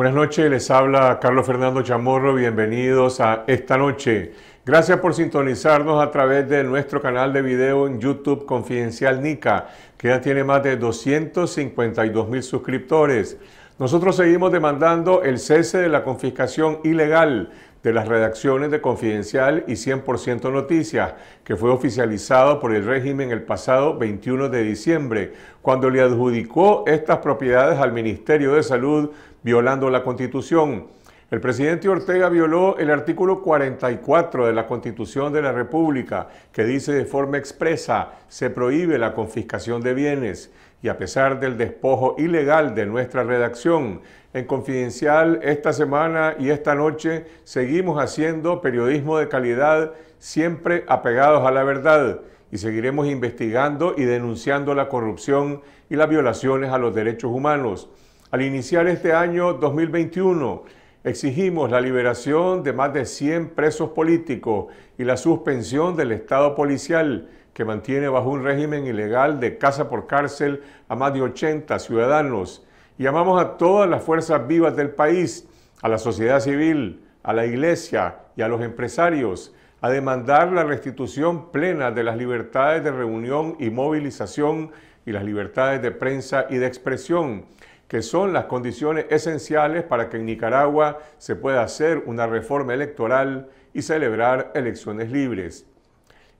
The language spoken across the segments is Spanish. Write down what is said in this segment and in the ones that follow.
Buenas noches, les habla Carlos Fernando Chamorro, bienvenidos a esta noche. Gracias por sintonizarnos a través de nuestro canal de video en YouTube Confidencial Nica, que ya tiene más de 252 mil suscriptores. Nosotros seguimos demandando el cese de la confiscación ilegal de las redacciones de Confidencial y 100% Noticias, que fue oficializado por el régimen el pasado 21 de diciembre, cuando le adjudicó estas propiedades al Ministerio de Salud violando la Constitución. El presidente Ortega violó el artículo 44 de la Constitución de la República, que dice de forma expresa, se prohíbe la confiscación de bienes. Y a pesar del despojo ilegal de nuestra redacción, en Confidencial esta semana y esta noche seguimos haciendo periodismo de calidad, siempre apegados a la verdad, y seguiremos investigando y denunciando la corrupción y las violaciones a los derechos humanos. Al iniciar este año 2021, exigimos la liberación de más de 100 presos políticos y la suspensión del Estado policial que mantiene bajo un régimen ilegal de casa por cárcel a más de 80 ciudadanos. llamamos a todas las fuerzas vivas del país, a la sociedad civil, a la iglesia y a los empresarios a demandar la restitución plena de las libertades de reunión y movilización y las libertades de prensa y de expresión que son las condiciones esenciales para que en Nicaragua se pueda hacer una reforma electoral y celebrar elecciones libres.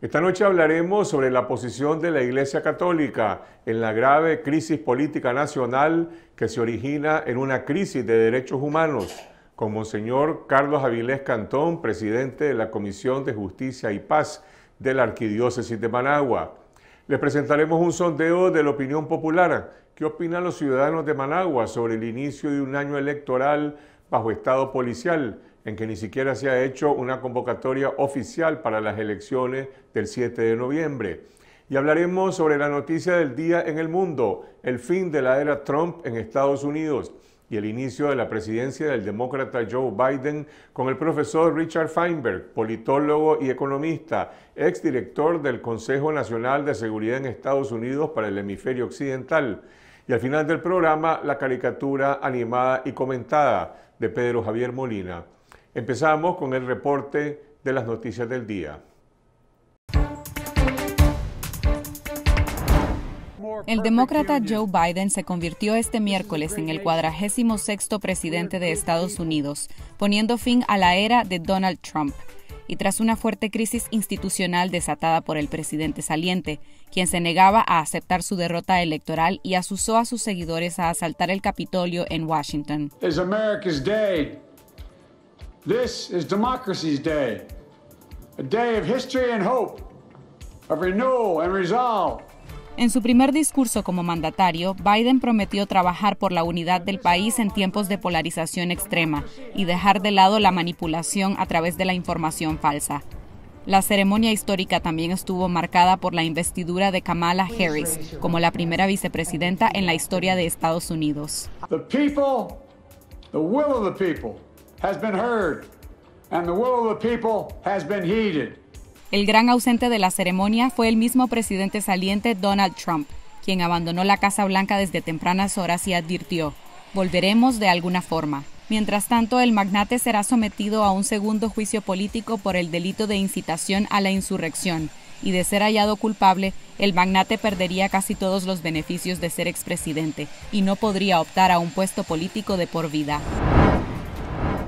Esta noche hablaremos sobre la posición de la Iglesia Católica en la grave crisis política nacional que se origina en una crisis de derechos humanos con Monseñor Carlos Avilés Cantón, presidente de la Comisión de Justicia y Paz de la Arquidiócesis de Managua. Les presentaremos un sondeo de la opinión popular ¿Qué opinan los ciudadanos de Managua sobre el inicio de un año electoral bajo estado policial, en que ni siquiera se ha hecho una convocatoria oficial para las elecciones del 7 de noviembre? Y hablaremos sobre la noticia del día en el mundo, el fin de la era Trump en Estados Unidos y el inicio de la presidencia del demócrata Joe Biden con el profesor Richard Feinberg, politólogo y economista, exdirector del Consejo Nacional de Seguridad en Estados Unidos para el Hemisferio Occidental. Y al final del programa, la caricatura animada y comentada de Pedro Javier Molina. Empezamos con el reporte de las noticias del día. El demócrata Joe Biden se convirtió este miércoles en el 46 presidente de Estados Unidos, poniendo fin a la era de Donald Trump y tras una fuerte crisis institucional desatada por el presidente saliente, quien se negaba a aceptar su derrota electoral y asusó a sus seguidores a asaltar el Capitolio en Washington. America's day. This is democracy's day. A day of history and hope, of renewal and resolve. En su primer discurso como mandatario, Biden prometió trabajar por la unidad del país en tiempos de polarización extrema y dejar de lado la manipulación a través de la información falsa. La ceremonia histórica también estuvo marcada por la investidura de Kamala Harris como la primera vicepresidenta en la historia de Estados Unidos. The people, the will of the people has been heard and the will of the people has been heeded. El gran ausente de la ceremonia fue el mismo presidente saliente Donald Trump, quien abandonó la Casa Blanca desde tempranas horas y advirtió, volveremos de alguna forma. Mientras tanto, el magnate será sometido a un segundo juicio político por el delito de incitación a la insurrección, y de ser hallado culpable, el magnate perdería casi todos los beneficios de ser expresidente y no podría optar a un puesto político de por vida.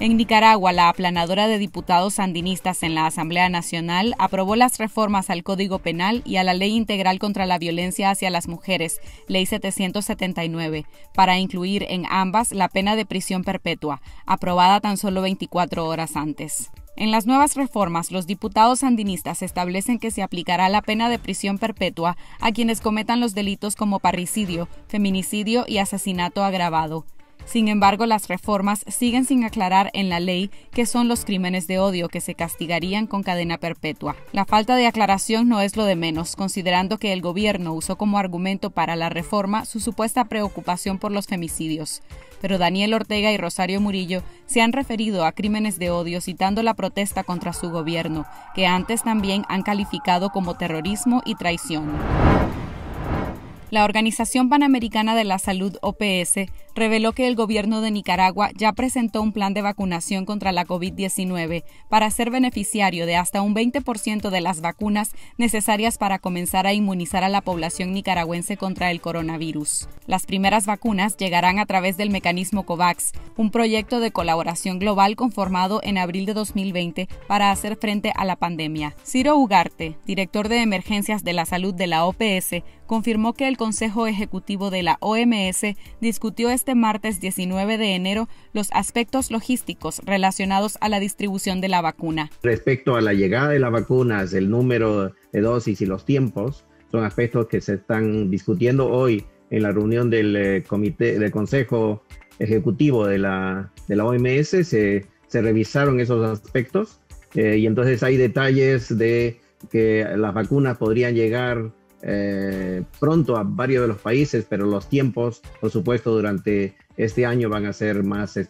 En Nicaragua, la aplanadora de diputados sandinistas en la Asamblea Nacional aprobó las reformas al Código Penal y a la Ley Integral contra la Violencia hacia las Mujeres, Ley 779, para incluir en ambas la pena de prisión perpetua, aprobada tan solo 24 horas antes. En las nuevas reformas, los diputados sandinistas establecen que se aplicará la pena de prisión perpetua a quienes cometan los delitos como parricidio, feminicidio y asesinato agravado. Sin embargo, las reformas siguen sin aclarar en la ley qué son los crímenes de odio que se castigarían con cadena perpetua. La falta de aclaración no es lo de menos, considerando que el gobierno usó como argumento para la reforma su supuesta preocupación por los femicidios. Pero Daniel Ortega y Rosario Murillo se han referido a crímenes de odio citando la protesta contra su gobierno, que antes también han calificado como terrorismo y traición. La Organización Panamericana de la Salud, OPS, reveló que el gobierno de Nicaragua ya presentó un plan de vacunación contra la COVID-19 para ser beneficiario de hasta un 20% de las vacunas necesarias para comenzar a inmunizar a la población nicaragüense contra el coronavirus. Las primeras vacunas llegarán a través del mecanismo COVAX, un proyecto de colaboración global conformado en abril de 2020 para hacer frente a la pandemia. Ciro Ugarte, director de Emergencias de la Salud de la OPS, confirmó que el Consejo Ejecutivo de la OMS discutió este martes 19 de enero los aspectos logísticos relacionados a la distribución de la vacuna. Respecto a la llegada de las vacunas, el número de dosis y los tiempos, son aspectos que se están discutiendo hoy en la reunión del eh, comité del Consejo Ejecutivo de la, OMS. Se, revisaron esos aspectos eh, y entonces hay detalles de que las vacunas podrían llegar eh, pronto a varios de los países, pero los tiempos, por supuesto, durante este año van a ser más eh,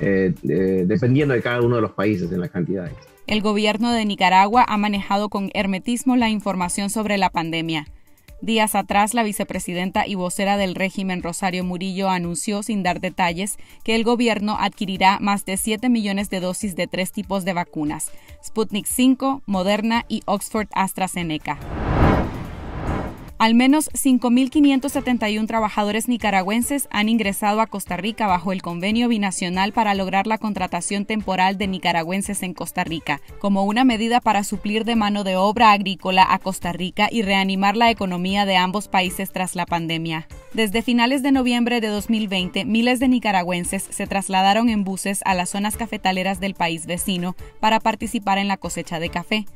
eh, dependiendo de cada uno de los países en las cantidades. El gobierno de Nicaragua ha manejado con hermetismo la información sobre la pandemia. Días atrás, la vicepresidenta y vocera del régimen Rosario Murillo anunció, sin dar detalles, que el gobierno adquirirá más de 7 millones de dosis de tres tipos de vacunas, Sputnik V, Moderna y Oxford AstraZeneca. Al menos 5.571 trabajadores nicaragüenses han ingresado a Costa Rica bajo el convenio binacional para lograr la contratación temporal de nicaragüenses en Costa Rica, como una medida para suplir de mano de obra agrícola a Costa Rica y reanimar la economía de ambos países tras la pandemia. Desde finales de noviembre de 2020, miles de nicaragüenses se trasladaron en buses a las zonas cafetaleras del país vecino para participar en la cosecha de café.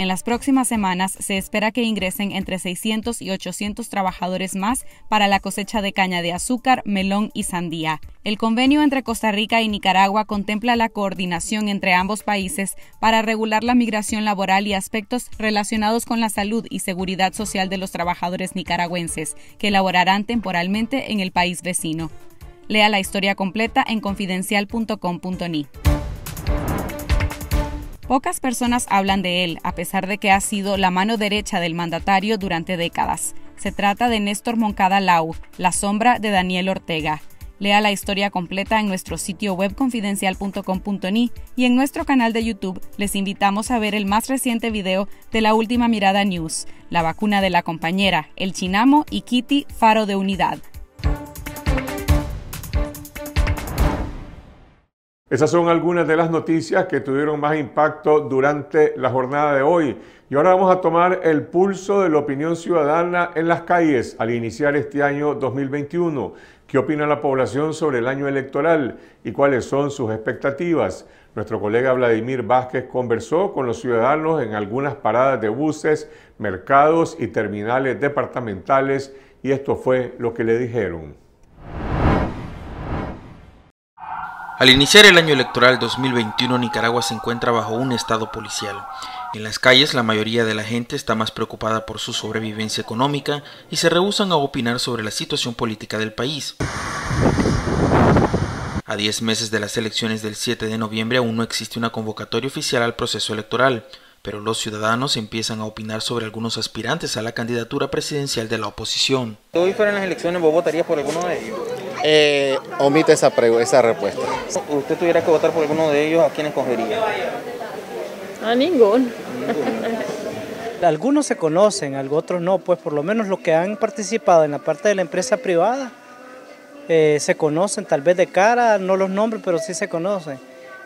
En las próximas semanas se espera que ingresen entre 600 y 800 trabajadores más para la cosecha de caña de azúcar, melón y sandía. El convenio entre Costa Rica y Nicaragua contempla la coordinación entre ambos países para regular la migración laboral y aspectos relacionados con la salud y seguridad social de los trabajadores nicaragüenses que laborarán temporalmente en el país vecino. Lea la historia completa en confidencial.com.ni. Pocas personas hablan de él, a pesar de que ha sido la mano derecha del mandatario durante décadas. Se trata de Néstor Moncada Lau, la sombra de Daniel Ortega. Lea la historia completa en nuestro sitio web confidencial.com.ni y en nuestro canal de YouTube les invitamos a ver el más reciente video de la última mirada news, la vacuna de la compañera, el chinamo y Kitty Faro de Unidad. Esas son algunas de las noticias que tuvieron más impacto durante la jornada de hoy. Y ahora vamos a tomar el pulso de la opinión ciudadana en las calles al iniciar este año 2021. ¿Qué opina la población sobre el año electoral y cuáles son sus expectativas? Nuestro colega Vladimir Vázquez conversó con los ciudadanos en algunas paradas de buses, mercados y terminales departamentales y esto fue lo que le dijeron. Al iniciar el año electoral 2021, Nicaragua se encuentra bajo un estado policial. En las calles la mayoría de la gente está más preocupada por su sobrevivencia económica y se rehusan a opinar sobre la situación política del país. A 10 meses de las elecciones del 7 de noviembre aún no existe una convocatoria oficial al proceso electoral, pero los ciudadanos empiezan a opinar sobre algunos aspirantes a la candidatura presidencial de la oposición. Si hoy fueran las elecciones, ¿vos votarías por alguno de ellos? Eh, omite esa, esa respuesta. ¿Usted tuviera que votar por alguno de ellos, a quién escogería? A ninguno. Algunos se conocen, otros no, pues por lo menos los que han participado en la parte de la empresa privada eh, se conocen, tal vez de cara, no los nombres, pero sí se conocen.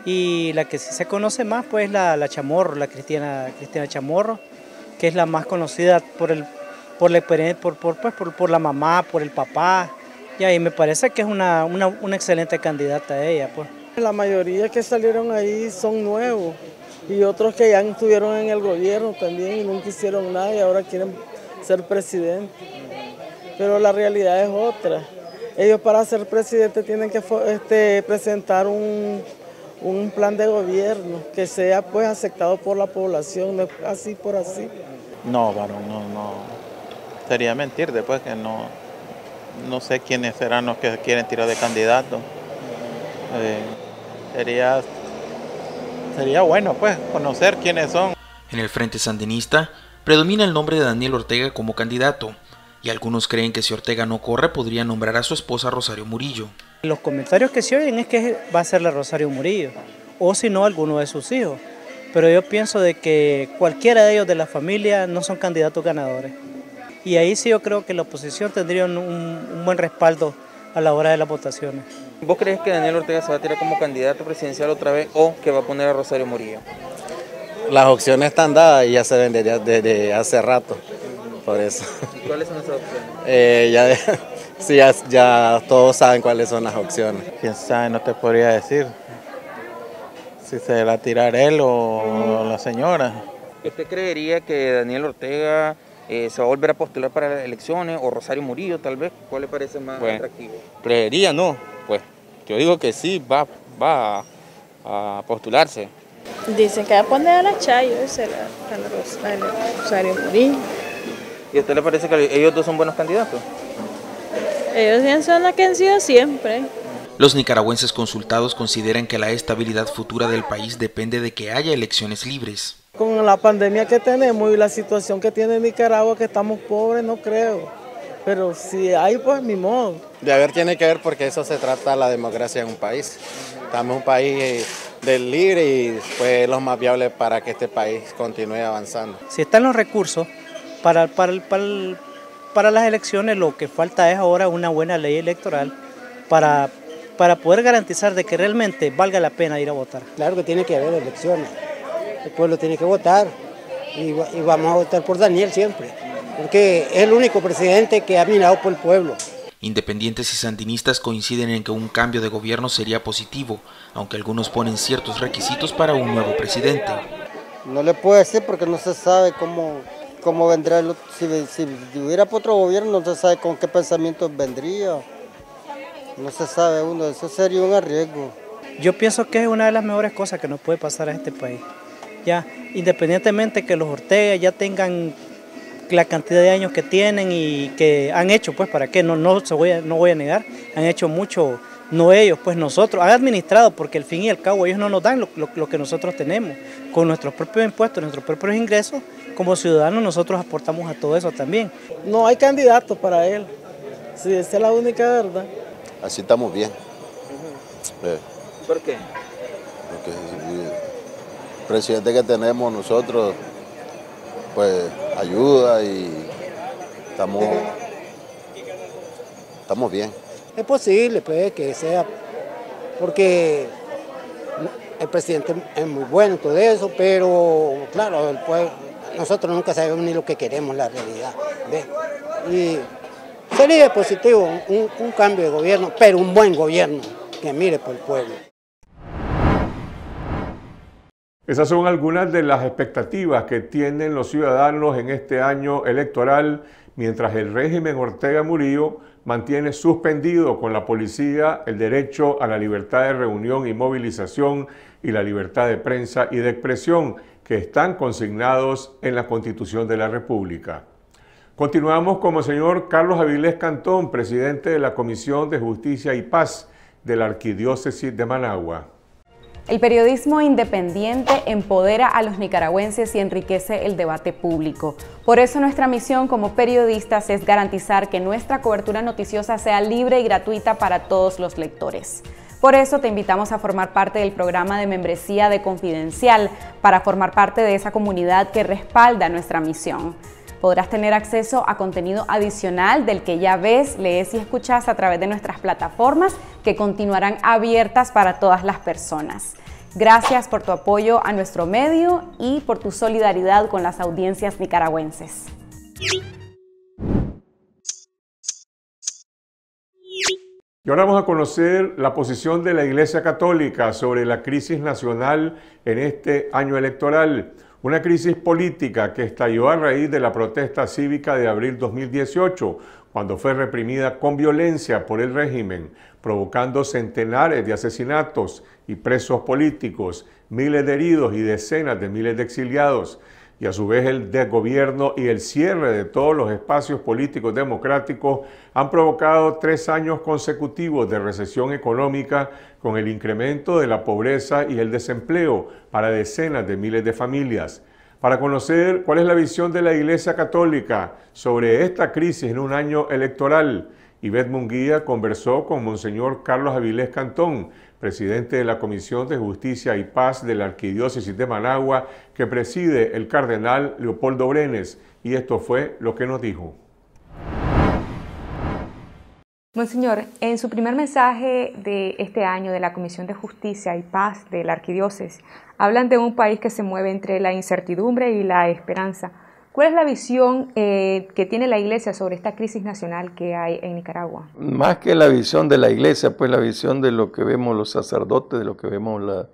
Y la que sí se conoce más, pues la, la Chamorro, la Cristiana, cristina Chamorro, que es la más conocida por el, por la por, pues, por la mamá, por el papá, ya, y me parece que es una, una, excelente candidata ella. Pues. La mayoría que salieron ahí son nuevos y otros que ya estuvieron en el gobierno también y nunca hicieron nada y ahora quieren ser presidente. Pero la realidad es otra. Ellos para ser presidente tienen que este, presentar un, plan de gobierno que sea pues aceptado por la población, no así por así. No, varón, no, no. Sería mentir después que no no sé quiénes serán los que quieren tirar de candidato. Eh, sería, sería bueno, pues, conocer quiénes son. En el Frente Sandinista predomina el nombre de Daniel Ortega como candidato, y algunos creen que si Ortega no corre podría nombrar a su esposa Rosario Murillo. Los comentarios que se oyen es que va a ser la Rosario Murillo, o si no, alguno de sus hijos. Pero yo pienso de que cualquiera de ellos de la familia no son candidatos ganadores y ahí sí yo creo que la oposición tendría un, buen respaldo a la hora de las votaciones. ¿Vos crees que Daniel Ortega se va a tirar como candidato presidencial otra vez o que va a poner a Rosario Murillo? Las opciones están dadas y ya se ven desde, hace rato, por eso. cuáles son esas opciones? Eh, ya, sí, ya, todos saben cuáles son las opciones. Quién sabe, no te podría decir si se va a tirar él o la señora. ¿Usted creería que Daniel Ortega eh, se va a volver a postular para las elecciones o Rosario Murillo tal vez, ¿cuál le parece más atractivo? Creería no, pues yo digo que sí, va, va a, postularse. Dicen que va a poner a la Chayo, a Rosario, Murillo. ¿Y a usted le parece que ellos dos son buenos candidatos? Ellos son los que han sido siempre. Los nicaragüenses consultados consideran que la estabilidad futura del país depende de que haya elecciones libres. Con la pandemia que tenemos y la situación que tiene Nicaragua, que estamos pobres, no creo. Pero si hay, pues mi modo. De haber tiene que ver porque eso se trata de la democracia en un país. Estamos un país eh, del libre y pues lo más viable para que este país continúe avanzando. Si están los recursos para, para, las elecciones, lo que falta es ahora una buena ley electoral para, para poder garantizar de que realmente valga la pena ir a votar. Claro que tiene que haber elecciones el pueblo tiene que votar y, vamos a votar por Daniel siempre, porque es el único presidente que ha mirado por el pueblo. Independientes y sandinistas coinciden en que un cambio de gobierno sería positivo, aunque algunos ponen ciertos requisitos para un nuevo presidente. No le puede decir porque no se sabe cómo, cómo vendrá el Si, hubiera otro gobierno, no se sabe con qué pensamiento vendría. No se sabe uno, eso sería un arriesgo. Yo pienso que es una de las mejores cosas que nos puede pasar a este país ya independientemente que los Ortega ya tengan la cantidad de años que tienen y que han hecho, pues para qué, no, no, voy a, no voy a negar, han hecho mucho, no ellos, pues nosotros, han administrado, porque al fin y al cabo ellos no nos dan lo, que nosotros tenemos, con nuestros propios impuestos, nuestros propios ingresos, como ciudadanos nosotros aportamos a todo eso también. No hay candidato para él, si esa es la única verdad. Así estamos bien. Eh. ¿Por qué? presidente que tenemos nosotros, pues ayuda y estamos, estamos bien. Es posible pues, que sea, porque el presidente es muy bueno todo eso, pero claro, nosotros nunca sabemos ni lo que queremos, la realidad. Y sería positivo un cambio de gobierno, pero un buen gobierno que mire por el pueblo. Esas son algunas de las expectativas que tienen los ciudadanos en este año electoral, mientras el régimen Ortega Murillo mantiene suspendido con la policía el derecho a la libertad de reunión y movilización y la libertad de prensa y de expresión que están consignados en la Constitución de la República. Continuamos con el señor Carlos Avilés Cantón, presidente de la Comisión de Justicia y Paz de la Arquidiócesis de Managua. El periodismo independiente empodera a los nicaragüenses y enriquece el debate público. Por eso nuestra misión como periodistas es garantizar que nuestra cobertura noticiosa sea libre y gratuita para todos los lectores. Por eso te invitamos a formar parte del programa de membresía de Confidencial, para formar parte de esa comunidad que respalda nuestra misión podrás tener acceso a contenido adicional del que ya ves, lees y escuchas a través de nuestras plataformas que continuarán abiertas para todas las personas. Gracias por tu apoyo a nuestro medio y por tu solidaridad con las audiencias nicaragüenses. Y ahora vamos a conocer la posición de la Iglesia Católica sobre la crisis nacional en este año electoral. Una crisis política que estalló a raíz de la protesta cívica de abril 2018, cuando fue reprimida con violencia por el régimen, provocando centenares de asesinatos y presos políticos, miles de heridos y decenas de miles de exiliados, y a su vez el desgobierno y el cierre de todos los espacios políticos democráticos han provocado tres años consecutivos de recesión económica con el incremento de la pobreza y el desempleo para decenas de miles de familias. Para conocer cuál es la visión de la Iglesia Católica sobre esta crisis en un año electoral, Ivette Munguía conversó con Monseñor Carlos Avilés Cantón, presidente de la Comisión de Justicia y Paz de la Arquidiócesis de Managua, que preside el cardenal Leopoldo Brenes, y esto fue lo que nos dijo. Monseñor, en su primer mensaje de este año de la Comisión de Justicia y Paz de la Arquidiócesis, hablan de un país que se mueve entre la incertidumbre y la esperanza. ¿Cuál es la visión eh, que tiene la Iglesia sobre esta crisis nacional que hay en Nicaragua? Más que la visión de la Iglesia, pues la visión de lo que vemos los sacerdotes, de lo que vemos la,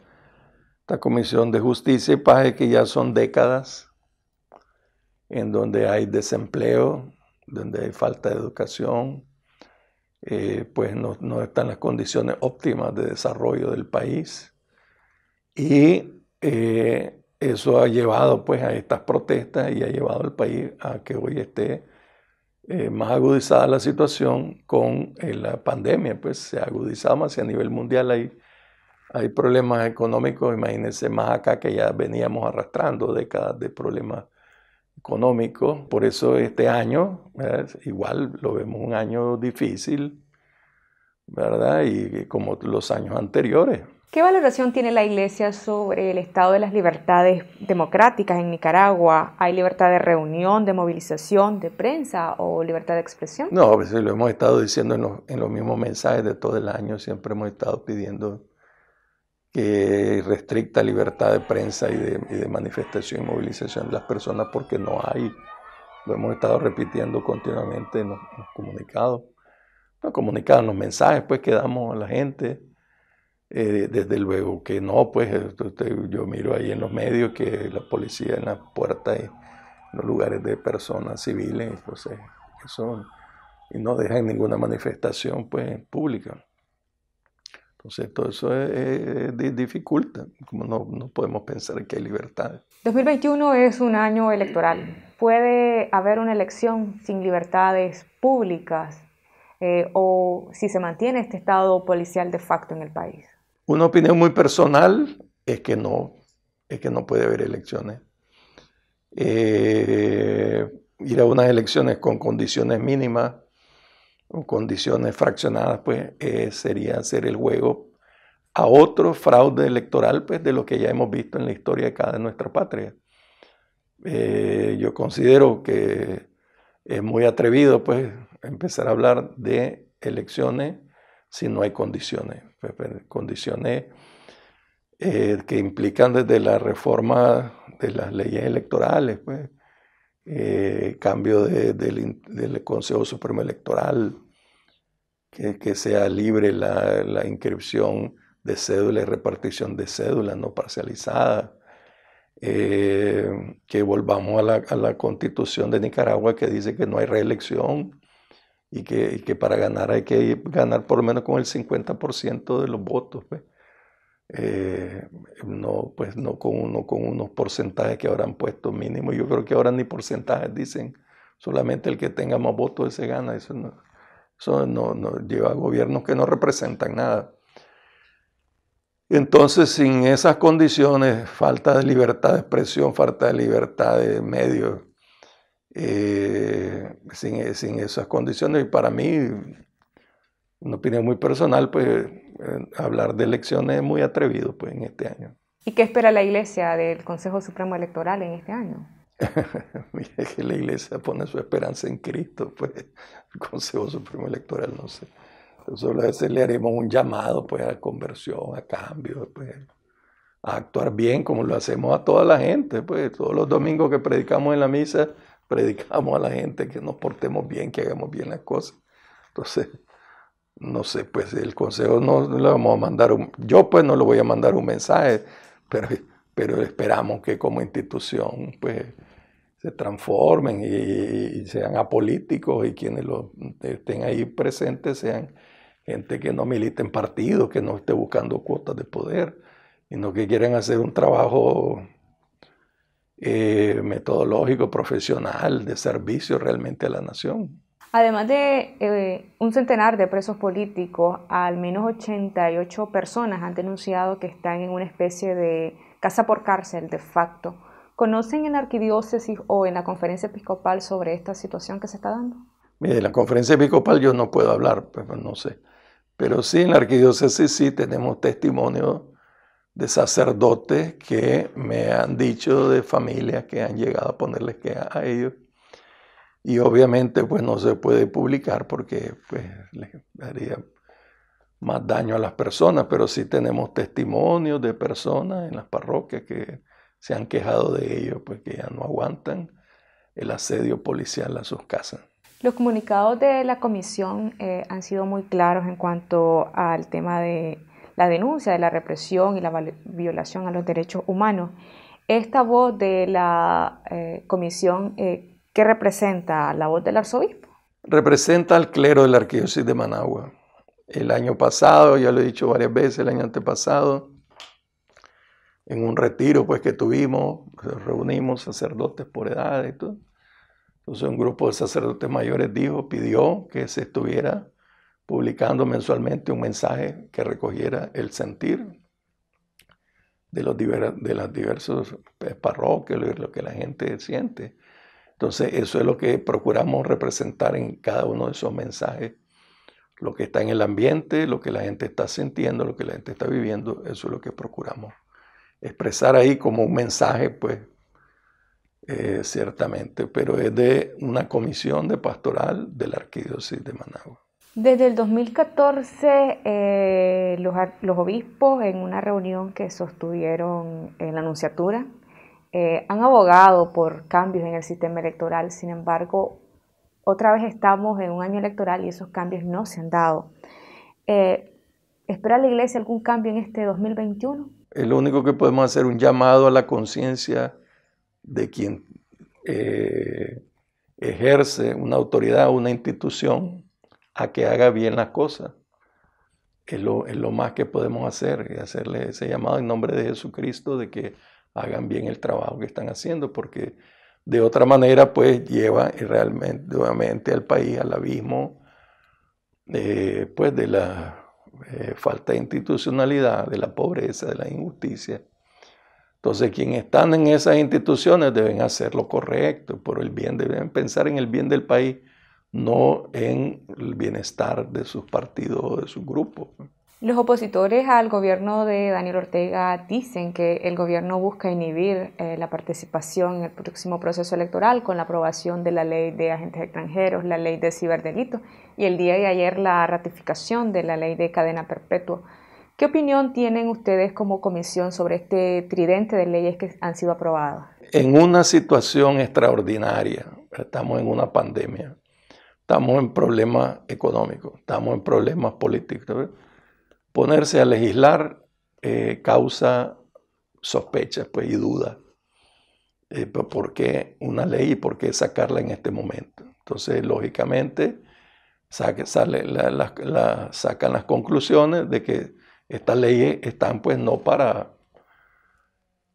Comisión de Justicia y Paz, que ya son décadas en donde hay desempleo, donde hay falta de educación, eh, pues no, están las condiciones óptimas de desarrollo del país. Y eh, eso ha llevado pues a estas protestas y ha llevado al país a que hoy esté eh, más agudizada la situación con la pandemia, pues se ha agudizado más y a nivel mundial hay, hay problemas económicos, imagínense más acá que ya veníamos arrastrando décadas de problemas económico. Por eso este año, igual lo vemos un año difícil, ¿verdad? Y como los años anteriores. ¿Qué valoración tiene la Iglesia sobre el estado de las libertades democráticas en Nicaragua? ¿Hay libertad de reunión, de movilización, de prensa o libertad de expresión? No, pues lo hemos estado diciendo en los mismos mensajes de todo el año, siempre hemos estado pidiendo que restricta libertad de prensa y de, manifestación y movilización de las personas porque no hay, lo hemos estado repitiendo continuamente en los, comunicados, los comunicados, los mensajes pues que damos a la gente, eh, desde luego que no, pues eh, yo miro ahí en los medios que la policía en las puertas y en los lugares de personas civiles, entonces pues, eso eh, y no dejan ninguna manifestación pues pública. Entonces, todo eso es, dificulta, como no, podemos pensar que hay libertad. 2021 es un año electoral. ¿Puede haber una elección sin libertades públicas eh, o si se mantiene este estado policial de facto en el país? Una opinión muy personal es que no, es que no puede haber elecciones. Eh, ir a unas elecciones con condiciones mínimas condiciones fraccionadas, pues eh, sería hacer el juego a otro fraude electoral, pues de lo que ya hemos visto en la historia de cada nuestra patria. Eh, yo considero que es muy atrevido, pues, empezar a hablar de elecciones si no hay condiciones, pues, pues condiciones eh, que implican desde la reforma de las leyes electorales, pues, eh, cambio del, Consejo Supremo Electoral, que, sea libre la, inscripción de cédula y repartición de cédulas no parcializada, eh, que volvamos a la, constitución de Nicaragua que dice que no hay reelección y que, para ganar hay que ganar por lo menos con el 50% de los votos. Pues. Eh, no, pues no con, con unos porcentajes que habrán puesto mínimo. Yo creo que ahora ni porcentajes dicen, solamente el que tenga más votos ese gana. Eso no, no, lleva a gobiernos que no representan nada. Entonces, sin esas condiciones, falta de libertad de expresión, falta de libertad de medios, eh, sin, sin esas condiciones, y para mí una opinión muy personal, pues eh, hablar de elecciones es muy atrevido pues, en este año. ¿Y qué espera la Iglesia del Consejo Supremo Electoral en este año? Mire que la Iglesia pone su esperanza en Cristo, pues el Consejo Supremo Electoral, no sé. Entonces, a veces le haremos un llamado pues, a conversión, a cambio, pues, a actuar bien como lo hacemos a toda la gente. Pues. Todos los domingos que predicamos en la misa, predicamos a la gente que nos portemos bien, que hagamos bien las cosas. Entonces, no sé, pues el consejo no, lo le vamos a mandar, un, yo pues no le voy a mandar un mensaje, pero, esperamos que como institución pues se transformen y, sean apolíticos y quienes lo, estén ahí presentes sean gente que no milite en partidos, que no esté buscando cuotas de poder, sino que quieran hacer un trabajo eh, metodológico, profesional, de servicio realmente a la nación. Además de eh, un centenar de presos políticos, al menos 88 personas han denunciado que están en una especie de casa por cárcel de facto. ¿Conocen en la arquidiócesis o en la conferencia episcopal sobre esta situación que se está dando? Mire, en la conferencia episcopal yo no puedo hablar, pero pues, pues, no sé. Pero sí, en la arquidiócesis sí tenemos testimonio de sacerdotes que me han dicho de familias que han llegado a ponerles que a ellos y obviamente pues no se puede publicar porque pues le haría más daño a las personas, pero sí tenemos testimonios de personas en las parroquias que se han quejado de ello, pues que ya no aguantan el asedio policial a sus casas. Los comunicados de la comisión eh, han sido muy claros en cuanto al tema de la denuncia de la represión y la violación a los derechos humanos. Esta voz de la eh, comisión eh, ¿Qué representa la voz del arzobispo? Representa al clero de la arquidiócesis de Managua. El año pasado, ya lo he dicho varias veces, el año antepasado, en un retiro pues que tuvimos, reunimos sacerdotes por edad y todo. Entonces un grupo de sacerdotes mayores dijo, pidió que se estuviera publicando mensualmente un mensaje que recogiera el sentir de, los de las diversos pues, parroquias, lo que la gente siente. Entonces, eso es lo que procuramos representar en cada uno de esos mensajes. Lo que está en el ambiente, lo que la gente está sintiendo, lo que la gente está viviendo, eso es lo que procuramos expresar ahí como un mensaje, pues, eh, ciertamente, pero es de una comisión de pastoral de la Arquidiócesis de Managua. Desde el 2014, eh, los, los, obispos en una reunión que sostuvieron en la Nunciatura eh, han abogado por cambios en el sistema electoral, sin embargo, otra vez estamos en un año electoral y esos cambios no se han dado. Eh, ¿Espera la Iglesia algún cambio en este 2021? Lo único que podemos hacer un llamado a la conciencia de quien eh, ejerce una autoridad, una institución, a que haga bien las cosas. Es lo, lo más que podemos hacer, hacerle ese llamado en nombre de Jesucristo de que hagan bien el trabajo que están haciendo, porque de otra manera, pues lleva realmente nuevamente al país al abismo eh, pues, de la eh, falta de institucionalidad, de la pobreza, de la injusticia. Entonces, quienes están en esas instituciones deben hacer lo correcto por el bien, deben pensar en el bien del país, no en el bienestar de sus partidos o de sus grupos. Los opositores al gobierno de Daniel Ortega dicen que el gobierno busca inhibir eh, la participación en el próximo proceso electoral con la aprobación de la ley de agentes extranjeros, la ley de ciberdelitos y el día de ayer la ratificación de la ley de cadena perpetua. ¿Qué opinión tienen ustedes como comisión sobre este tridente de leyes que han sido aprobadas? En una situación extraordinaria, estamos en una pandemia, estamos en problemas económicos, estamos en problemas políticos ponerse a legislar eh, causa sospechas pues, y dudas. Eh, pues, ¿Por qué una ley y por qué sacarla en este momento? Entonces, lógicamente, sacan las conclusiones de que estas leyes están pues no para,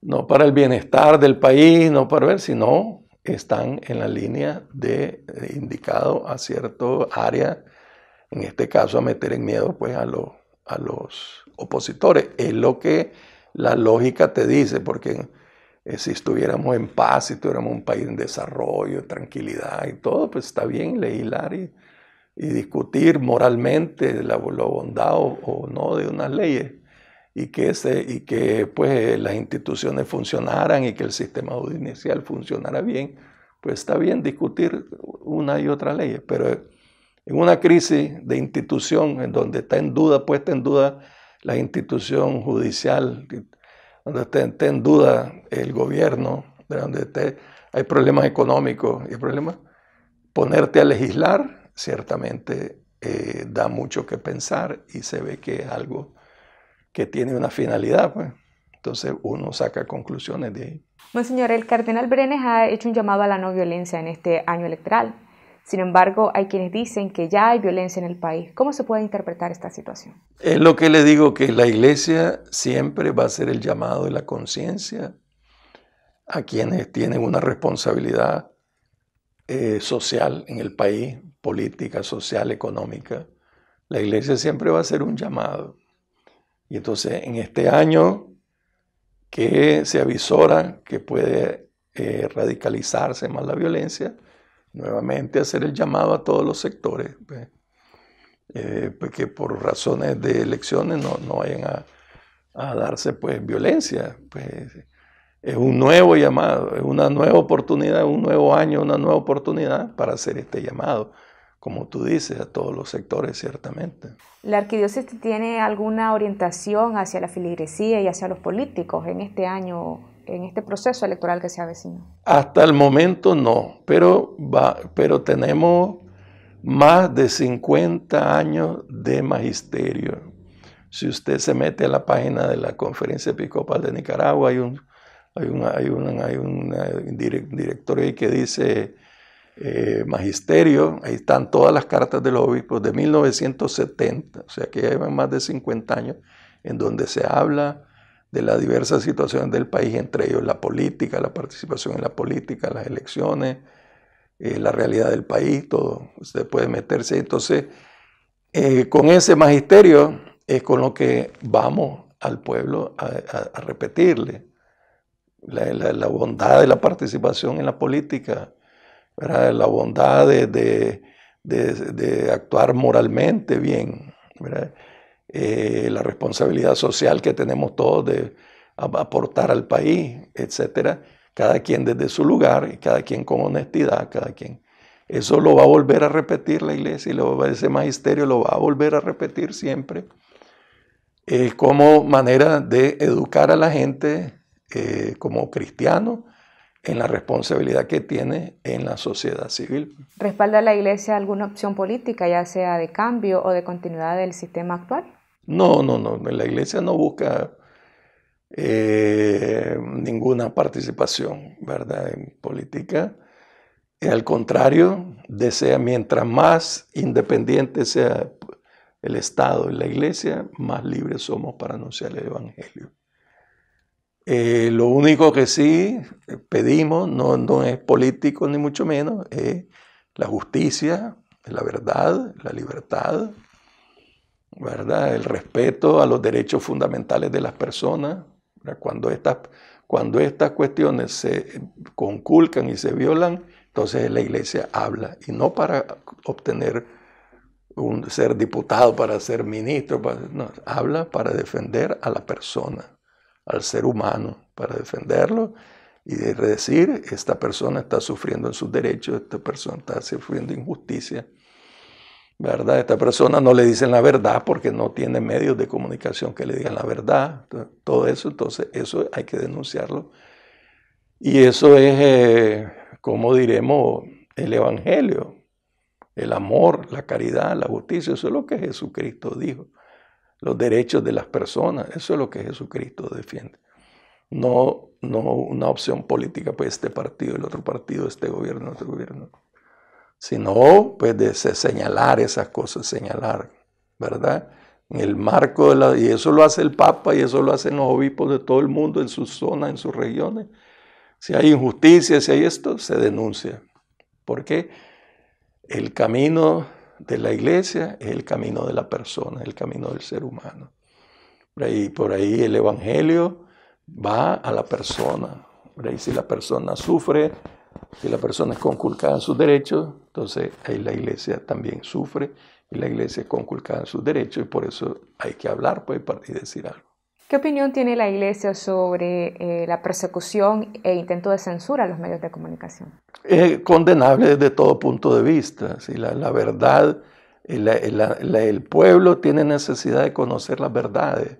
no para el bienestar del país, no para ver, sino están en la línea de, de indicado a cierto área, en este caso a meter en miedo pues a los a los opositores. Es lo que la lógica te dice, porque eh, si estuviéramos en paz, si tuviéramos un país en desarrollo, tranquilidad y todo, pues está bien legislar y, y discutir moralmente la, bondad o, no de unas leyes y que, ese, y que pues, eh, las instituciones funcionaran y que el sistema judicial funcionara bien, pues está bien discutir una y otra ley, pero en una crisis de institución en donde está en duda, puesta en duda la institución judicial, donde está, en duda el gobierno, donde hay problemas económicos y problemas, ponerte a legislar ciertamente eh, da mucho que pensar y se ve que es algo que tiene una finalidad. Pues. Entonces uno saca conclusiones de ahí. señor, el cardenal Brenes ha hecho un llamado a la no violencia en este año electoral. Sin embargo, hay quienes dicen que ya hay violencia en el país. ¿Cómo se puede interpretar esta situación? Es lo que le digo, que la iglesia siempre va a ser el llamado de la conciencia a quienes tienen una responsabilidad eh, social en el país, política, social, económica. La iglesia siempre va a ser un llamado. Y entonces en este año que se avisora que puede eh, radicalizarse más la violencia, nuevamente hacer el llamado a todos los sectores, pues, eh, pues, que por razones de elecciones no, no vayan a, darse pues violencia. Pues, es un nuevo llamado, es una nueva oportunidad, un nuevo año, una nueva oportunidad para hacer este llamado, como tú dices, a todos los sectores, ciertamente. ¿La arquidiócesis tiene alguna orientación hacia la filigresía y hacia los políticos en este año en este proceso electoral que se avecina? Hasta el momento no, pero, va, pero tenemos más de 50 años de magisterio. Si usted se mete a la página de la Conferencia Episcopal de Nicaragua, hay un, hay hay eh, directorio ahí que dice eh, magisterio, ahí están todas las cartas de los obispos de 1970, o sea que ya llevan más de 50 años en donde se habla de las diversas situaciones del país, entre ellos la política, la participación en la política, las elecciones, eh, la realidad del país, todo. Usted puede meterse. Entonces, eh, con ese magisterio es con lo que vamos al pueblo a, repetirle. La, bondad de la participación en la política, la bondad de, de actuar moralmente bien. ¿verdad? Eh, la responsabilidad social que tenemos todos de aportar al país, etcétera, cada quien desde su lugar cada quien con honestidad, cada quien. Eso lo va a volver a repetir la iglesia y ese magisterio lo va a volver a repetir siempre como manera de educar a la gente eh, como cristiano en la responsabilidad que tiene en la sociedad civil. ¿Respalda la iglesia alguna opción política, ya sea de cambio o de continuidad del sistema actual? No, no, no, la iglesia no busca eh, ninguna participación, ¿verdad? En política. Al contrario, desea mientras más independiente sea el Estado y la iglesia, más libres somos para anunciar el Evangelio. Eh, lo único que sí eh, pedimos, no, no es político ni mucho menos, es la justicia, la verdad, la libertad, ¿verdad? El respeto a los derechos fundamentales de las personas. Cuando estas, cuando estas cuestiones se conculcan y se violan, entonces la iglesia habla y no para obtener un, ser diputado, para ser ministro, habla para defender a la persona, al ser humano, para defenderlo y decir, esta persona está sufriendo en sus derechos, esta persona está sufriendo injusticia. ¿verdad? Esta persona no le dicen la verdad porque no tiene medios de comunicación que le digan la verdad. Todo eso, entonces, eso hay que denunciarlo. Y eso es, eh, como diremos, el Evangelio, el amor, la caridad, la justicia. Eso es lo que Jesucristo dijo. Los derechos de las personas, eso es lo que Jesucristo defiende. No, no una opción política, pues este partido, el otro partido, este gobierno, otro gobierno sino pues de señalar esas cosas, señalar, ¿verdad? En el marco de la... Y eso lo hace el Papa y eso lo hacen los obispos de todo el mundo, en sus zonas, en sus regiones. Si hay injusticia, si hay esto, se denuncia. Porque el camino de la iglesia es el camino de la persona, el camino del ser humano. Por ahí, por ahí el Evangelio va a la persona. Por ahí si la persona sufre, si la persona es conculcada en sus derechos, entonces ahí la iglesia también sufre y la iglesia es conculcada en sus derechos y por eso hay que hablar pues, y decir algo. ¿Qué opinión tiene la iglesia sobre eh, la persecución e intento de censura a los medios de comunicación? Es condenable desde todo punto de vista. Si la, verdad, eh, eh, el pueblo tiene necesidad de conocer las verdades.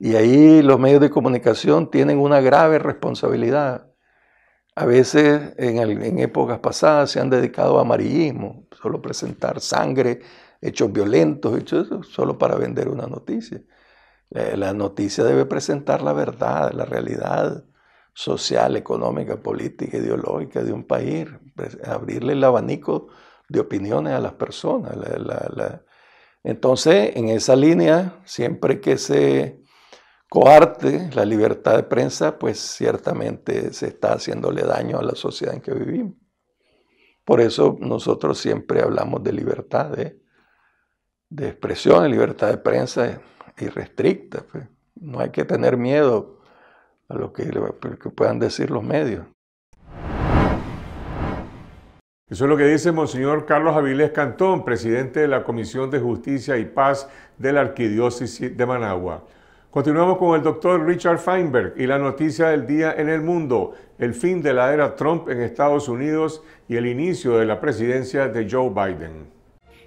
Y ahí los medios de comunicación tienen una grave responsabilidad a veces en, épocas pasadas se han dedicado a amarillismo, solo presentar sangre, hechos violentos, hechos solo para vender una noticia. La, noticia debe presentar la verdad, la realidad social, económica, política, ideológica de un país, abrirle el abanico de opiniones a las personas. Entonces, en esa línea, siempre que se coarte la libertad de prensa, pues ciertamente se está haciéndole daño a la sociedad en que vivimos. Por eso nosotros siempre hablamos de libertad de, expresión, de libertad de prensa irrestricta. Pues. No hay que tener miedo a lo que, que puedan decir los medios. Eso es lo que dice Monseñor Carlos Avilés Cantón, presidente de la Comisión de Justicia y Paz de la Arquidiócesis de Managua. Continuamos con el doctor Richard Feinberg y la noticia del día en el mundo, el fin de la era Trump en Estados Unidos y el inicio de la presidencia de Joe Biden.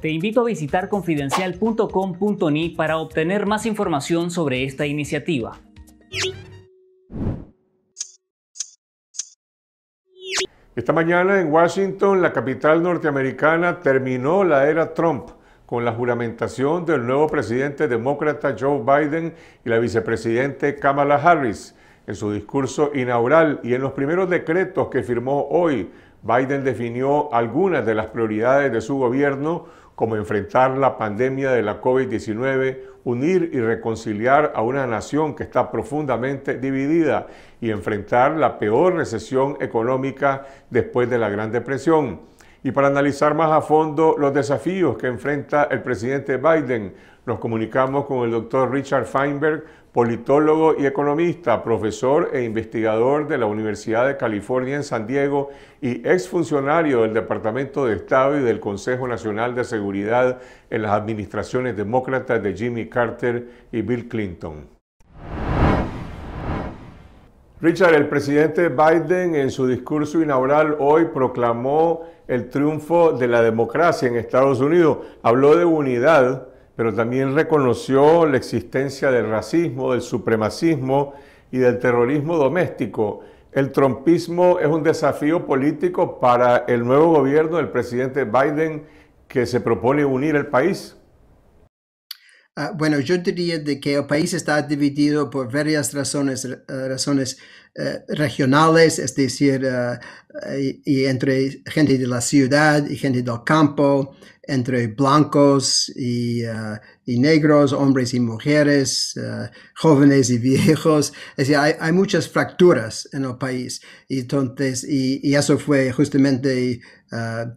Te invito a visitar confidencial.com.ni para obtener más información sobre esta iniciativa. Esta mañana en Washington, la capital norteamericana, terminó la era Trump con la juramentación del nuevo presidente demócrata Joe Biden y la vicepresidente Kamala Harris. En su discurso inaugural y en los primeros decretos que firmó hoy, Biden definió algunas de las prioridades de su gobierno, como enfrentar la pandemia de la COVID-19, unir y reconciliar a una nación que está profundamente dividida y enfrentar la peor recesión económica después de la Gran Depresión. Y para analizar más a fondo los desafíos que enfrenta el presidente Biden, nos comunicamos con el doctor Richard Feinberg, politólogo y economista, profesor e investigador de la Universidad de California en San Diego y exfuncionario del Departamento de Estado y del Consejo Nacional de Seguridad en las administraciones demócratas de Jimmy Carter y Bill Clinton. Richard, el presidente Biden en su discurso inaugural hoy proclamó el triunfo de la democracia en Estados Unidos. Habló de unidad pero también reconoció la existencia del racismo, del supremacismo y del terrorismo doméstico. El trompismo es un desafío político para el nuevo gobierno del presidente Biden que se propone unir el país. Ah, bueno, yo diría que el país está dividido por varias razones, eh, razones eh, regionales, es decir, eh, y, entre gente de la ciudad y gente del campo, entre blancos y, negros, hombres y mujeres, jóvenes y viejos. Es decir, hay, muchas fracturas en el país. Y, entonces, y, eso fue justamente el,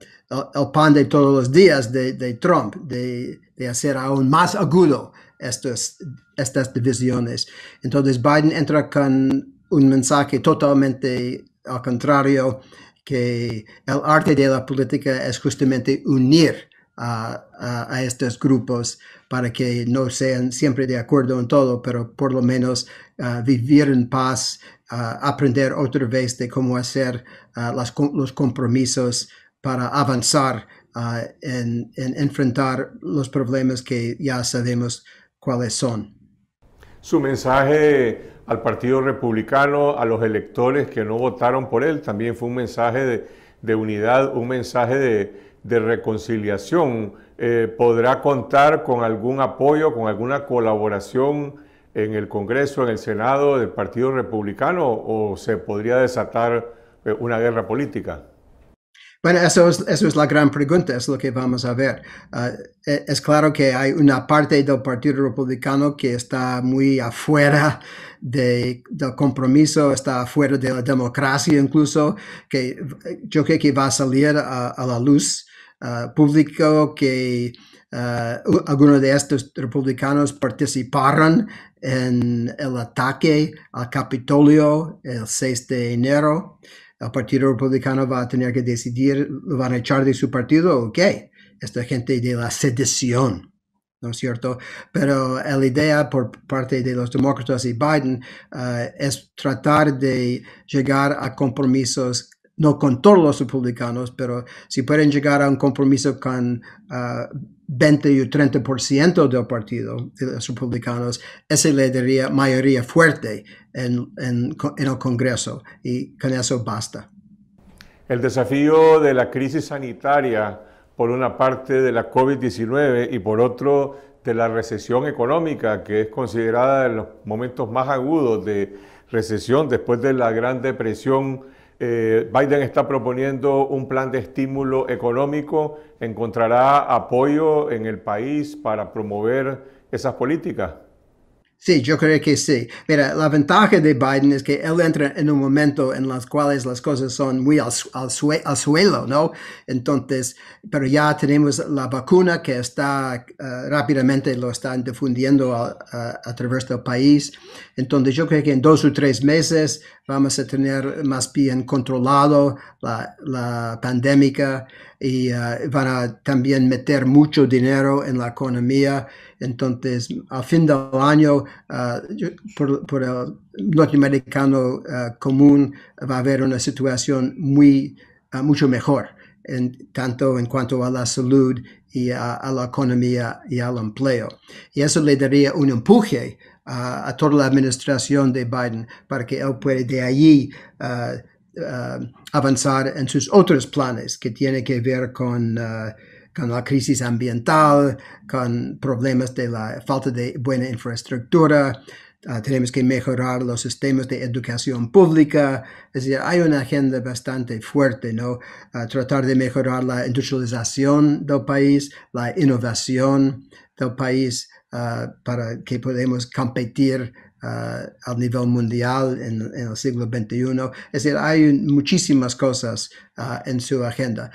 pan de todos los días de, de Trump, de de hacer aún más agudo estas divisiones. Entonces Biden entra con un mensaje totalmente al contrario, que el arte de la política es justamente unir a, estos grupos para que no sean siempre de acuerdo en todo, pero por lo menos ah, vivir en paz, ah, aprender otra vez de cómo hacer ah, los compromisos para avanzar Ah, en, enfrentar los problemas que ya sabemos cuáles son. Su mensaje al Partido Republicano, a los electores que no votaron por él, también fue un mensaje de, unidad, un mensaje de, reconciliación. Eh, ¿Podrá contar con algún apoyo, con alguna colaboración? en el Congreso, en el Senado del Partido Republicano o se podría desatar eh, una guerra política? Bueno, eso es, la gran pregunta, es lo que vamos a ver. Ah, e, es claro que hay una parte del Partido Republicano que está muy afuera de, del compromiso, está afuera de la democracia incluso, que yo creo que va a salir a, la luz pública ah, público que ah, algunos de estos republicanos participaron en el ataque al Capitolio el 6 de enero el Partido Republicano va a tener que decidir, ¿lo van a echar de su partido Ok, Esta gente de la sedición, ¿no es cierto? Pero eh, la idea por parte de los demócratas y Biden eh, es tratar de llegar a compromisos no con todos los republicanos, pero si pueden llegar a un compromiso con 20 ah, y 30% del partido de los republicanos, ese le daría mayoría fuerte en, en el Congreso y con eso basta. El desafío de la crisis sanitaria, por una parte de la COVID-19 y por otro de la recesión económica, que es considerada en los momentos más agudos de recesión después de la Gran Depresión eh, Biden está proponiendo un plan de estímulo económico. ¿Encontrará apoyo en el país para promover esas políticas? Sí, yo creo que sí. Mira, la ventaja de Biden es que él entra en un momento en el cuales las cosas son muy al, suelo, ¿no? Entonces, pero ya tenemos la vacuna que está eh, rápidamente lo están difundiendo a, través del país. Entonces, yo creo que en dos o tres meses vamos a tener más bien controlado la, la pandemia y ah, van a también meter mucho dinero en la economía. Entonces, al fin del año, ah, por, por, el norteamericano ah, común, va a haber una situación muy, mucho mejor, en, tanto en cuanto a la salud y a, la economía y al empleo. Y eso le daría un empuje a toda la administración de Biden para que él pueda de allí Ah, avanzar en sus otros planes que tienen que ver con, ah, con, la crisis ambiental, con problemas de la falta de buena infraestructura. Ah, tenemos que mejorar los sistemas de educación pública, es decir, hay una agenda bastante fuerte, ¿no? tratar de mejorar la industrialización del país, la innovación del país, para que podamos competir a ah, al nivel mundial en, el siglo XXI. Es decir, hay muchísimas cosas ah, en su agenda.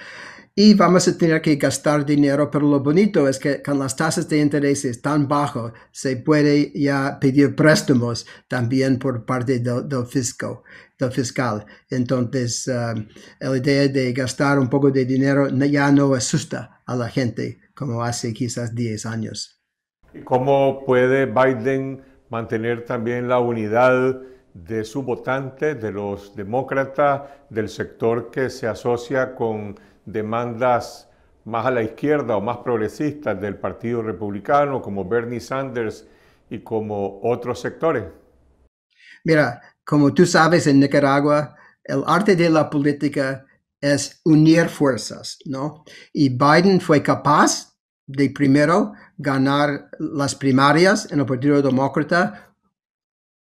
Y vamos a tener que gastar dinero, pero lo bonito es que con las tasas de interés tan bajas, se puede ya pedir préstamos también por parte del, fisco, del fiscal. Entonces, ah, la idea de gastar un poco de dinero ya no asusta a la gente como hace quizás 10 años. ¿Cómo puede Biden mantener también la unidad de su votante, de los demócratas, del sector que se asocia con demandas más a la izquierda o más progresistas del Partido Republicano, como Bernie Sanders y como otros sectores? Mira, como tú sabes, en Nicaragua, el arte de la política es unir fuerzas, ¿no? Y Biden fue capaz de primero ganar las primarias en el Partido Demócrata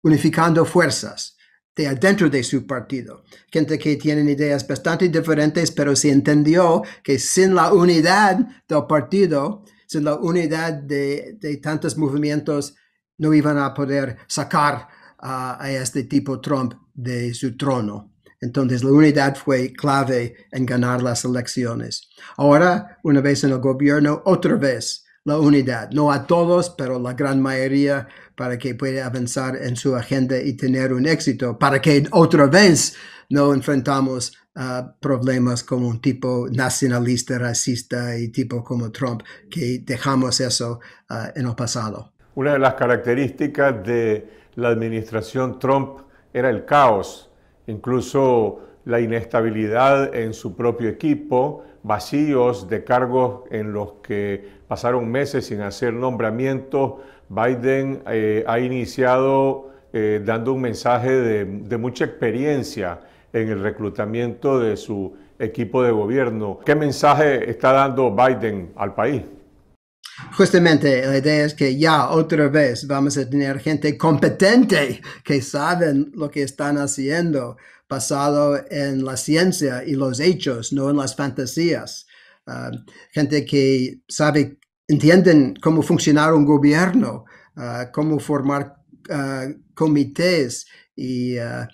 unificando fuerzas de adentro de su partido. Gente que tienen ideas bastante diferentes, pero se entendió que sin la unidad del partido, sin la unidad de, tantos movimientos, no iban a poder sacar a este tipo Trump de su trono. Entonces, la unidad fue clave en ganar las elecciones. Ahora, una vez en el gobierno, otra vez la unidad, no a todos, pero la gran mayoría, para que pueda avanzar en su agenda y tener un éxito, para que otra vez no enfrentamos ah, problemas como un tipo nacionalista, racista y tipo como Trump, que dejamos eso ah, en el pasado. Una de las características de la administración Trump era el caos, incluso la inestabilidad en su propio equipo, vacíos de cargos en los que pasaron meses sin hacer nombramientos. Biden eh, ha iniciado eh, dando un mensaje de, mucha experiencia en el reclutamiento de su equipo de gobierno. ¿Qué mensaje está dando Biden al país? Justamente, la idea es que ya otra vez vamos a tener gente competente que saben lo que están haciendo basado en la ciencia y los hechos, no en las fantasías. Um, gente que sabe, entienden cómo funcionar un gobierno, uh, cómo formar uh, comités y, uh,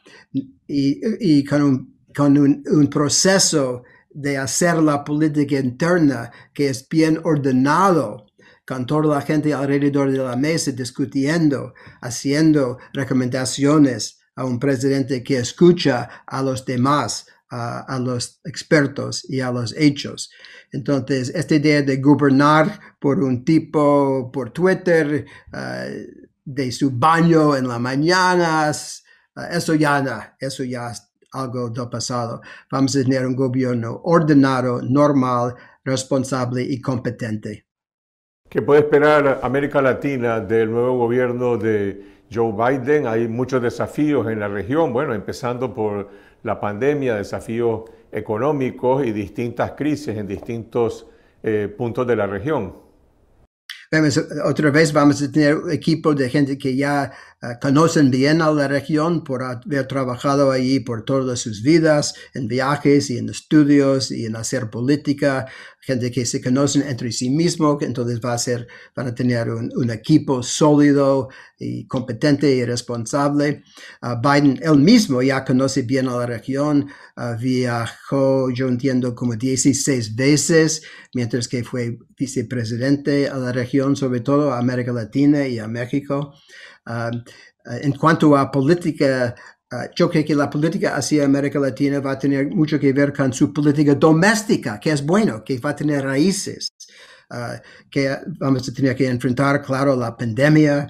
con, un, un proceso de hacer la política interna que es bien ordenado con toda la gente alrededor de la mesa discutiendo, haciendo recomendaciones a un presidente que escucha a los demás, a, los expertos y a los hechos. Entonces, esta idea de gobernar por un tipo, por Twitter, eh, de su baño en las mañanas, eh, eso ya eso ya es algo del pasado. Vamos a tener un gobierno ordenado, normal, responsable y competente. ¿Qué puede esperar América Latina del nuevo gobierno de Joe Biden. Hay muchos desafíos en la región, bueno, empezando por la pandemia, desafíos económicos y distintas crisis en distintos eh, puntos de la región. otra vez vamos a tener equipos de gente que ya Ah, conocen bien a la región por haber trabajado allí por todas sus vidas, en viajes y en estudios y en hacer política, gente que se conocen entre sí mismo, entonces va a ser, van a tener un, equipo sólido y competente y responsable. Ah, Biden él mismo ya conoce bien a la región, ah, viajó, yo entiendo, como 16 veces, mientras que fue vicepresidente a la región, sobre todo a América Latina y a México. Um, eh, en cuanto a política, eh, yo creo que la política hacia América Latina va a tener mucho que ver con su política doméstica, que es bueno, que va a tener raíces. Eh, que vamos a tener que enfrentar, claro, la pandemia,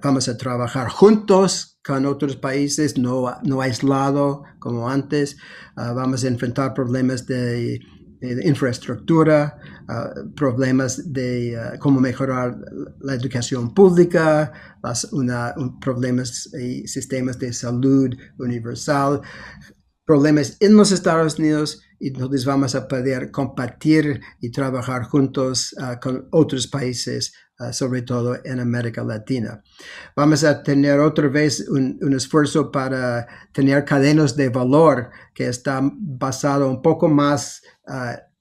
vamos a trabajar juntos con otros países, no, no aislado como antes, vamos a enfrentar problemas de infraestructura, Ah, problemas de ah, cómo mejorar la educación pública, las, problemas y sistemas de salud universal, problemas en los Estados Unidos y entonces vamos a poder compartir y trabajar juntos ah, con otros países, sobre todo en América Latina. Vamos a tener otra vez un, esfuerzo para tener cadenas de valor que están basado un poco más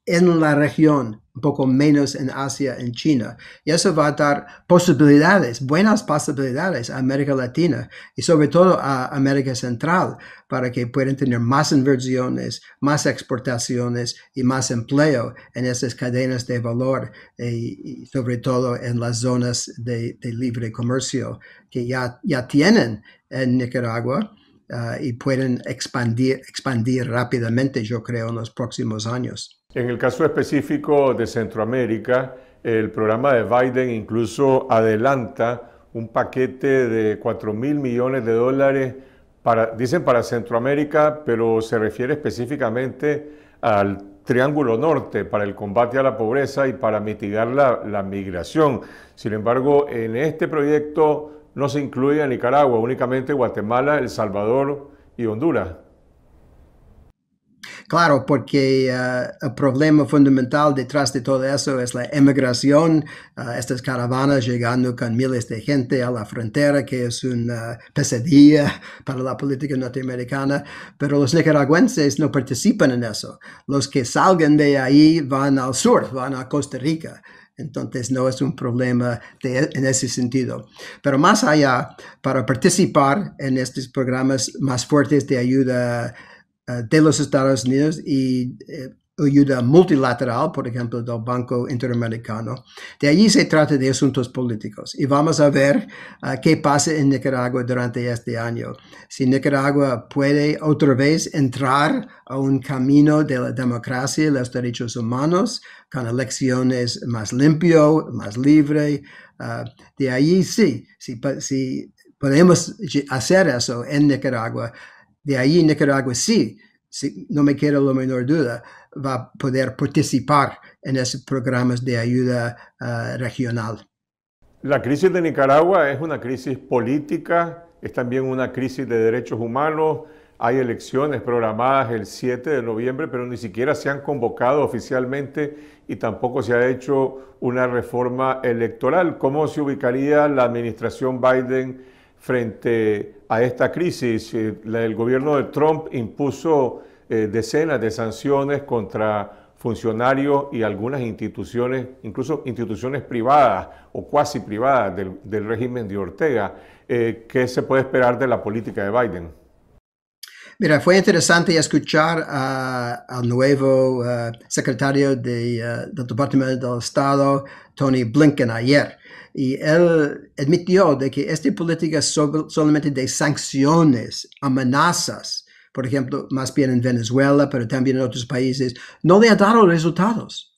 en la región, un poco menos en Asia, en China. Y eso va a dar posibilidades, buenas posibilidades a América Latina y sobre todo a América Central para que puedan tener más inversiones, más exportaciones y más empleo en esas cadenas de valor eh, y, sobre todo en las zonas de, libre comercio que ya, ya tienen en Nicaragua. Ah, y pueden expandir, expandir rápidamente, yo creo, en los próximos años. En el caso específico de Centroamérica, el programa de Biden incluso adelanta un paquete de 4 mil millones de dólares, para, dicen para Centroamérica, pero se refiere específicamente al Triángulo Norte para el combate a la pobreza y para mitigar la, la migración. Sin embargo, en este proyecto no se incluye a Nicaragua, únicamente Guatemala, El Salvador y Honduras. Claro, porque eh, el problema fundamental detrás de todo eso es la emigración, eh, estas caravanas llegando con miles de gente a la frontera, que es una pesadilla para la política norteamericana, pero los nicaragüenses no participan en eso. Los que salgan de ahí van al sur, van a Costa Rica. Entonces no es un problema en ese sentido. Pero más allá, para participar en estos programas más fuertes de ayuda eh, de los Estados Unidos y eh, ayuda multilateral, por ejemplo, del Banco Interamericano. De allí se trata de asuntos políticos y vamos a ver eh, qué pasa en Nicaragua durante este año. Si Nicaragua puede otra vez entrar a un camino de la democracia y los derechos humanos con elecciones más limpio, más libre, de allí sí, si podemos hacer eso en Nicaragua de ahí Nicaragua sí, no me queda la menor duda, va a poder participar en esos programas de ayuda ah, regional. La crisis de Nicaragua es una crisis política, es también una crisis de derechos humanos. Hay elecciones programadas el 7 de noviembre, pero ni siquiera se han convocado oficialmente y tampoco se ha hecho una reforma electoral. ¿Cómo se ubicaría la administración Biden frente a esta crisis. Eh, el gobierno de Trump impuso eh, decenas de sanciones contra funcionarios y algunas instituciones, incluso instituciones privadas o cuasi privadas del, régimen de Ortega. Eh, ¿Qué se puede esperar de la política de Biden? Mira, fue interesante escuchar al nuevo secretario de, del Departamento de Estado, Tony Blinken, ayer. Y él admitió de que esta política solamente de sanciones, amenazas, por ejemplo, más bien en Venezuela, pero también en otros países, no le ha dado resultados.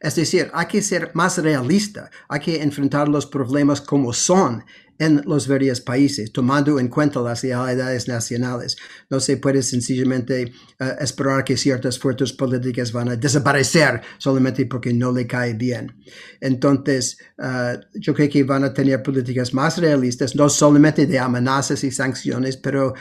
Es decir, hay que ser más realista, hay que enfrentar los problemas como son en los varios países, tomando en cuenta las realidades nacionales. No se puede sencillamente eh, esperar que ciertas fuerzas políticas van a desaparecer solamente porque no le cae bien. Entonces, eh, yo creo que van a tener políticas más realistas, no solamente de amenazas y sanciones, pero